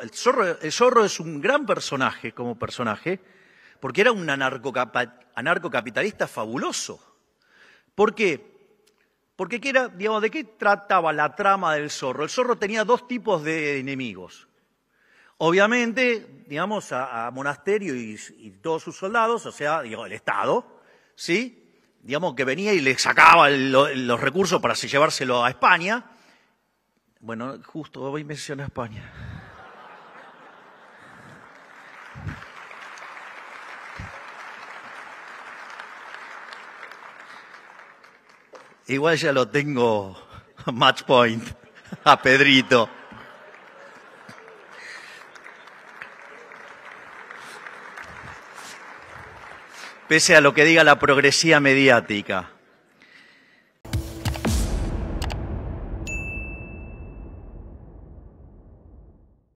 el, Zorro, es un gran personaje como personaje, porque era un anarcocapitalista fabuloso. ¿Por qué? Porque era, digamos, ¿de qué trataba la trama del zorro? El zorro tenía dos tipos de enemigos. Obviamente, digamos, a, Monasterio y, todos sus soldados, o sea, el Estado, ¿sí? Digamos que venía y le sacaba los recursos para llevárselo a España. Bueno, justo hoy menciona España. Igual ya lo tengo match point a Pedrito. Pese a lo que diga la progresía mediática.